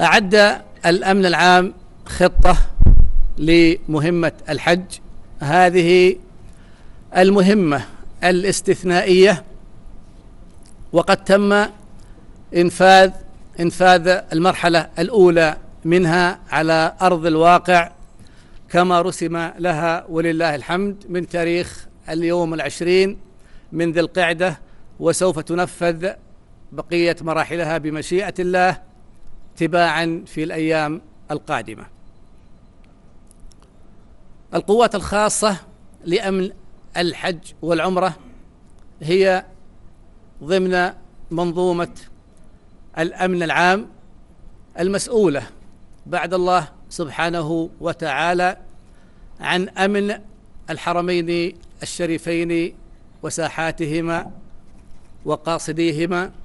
أعد الأمن العام خطة لمهمة الحج هذه المهمة الاستثنائية وقد تم إنفاذ إنفاذ المرحلة الأولى منها على أرض الواقع كما رسم لها ولله الحمد من تاريخ اليوم العشرين من ذي القعدة وسوف تنفذ بقية مراحلها بمشيئة الله تباعا في الأيام القادمة القوات الخاصة لأمن الحج والعمرة هي ضمن منظومة الأمن العام المسؤولة بعد الله سبحانه وتعالى عن أمن الحرمين الشريفين وساحاتهما وقاصديهما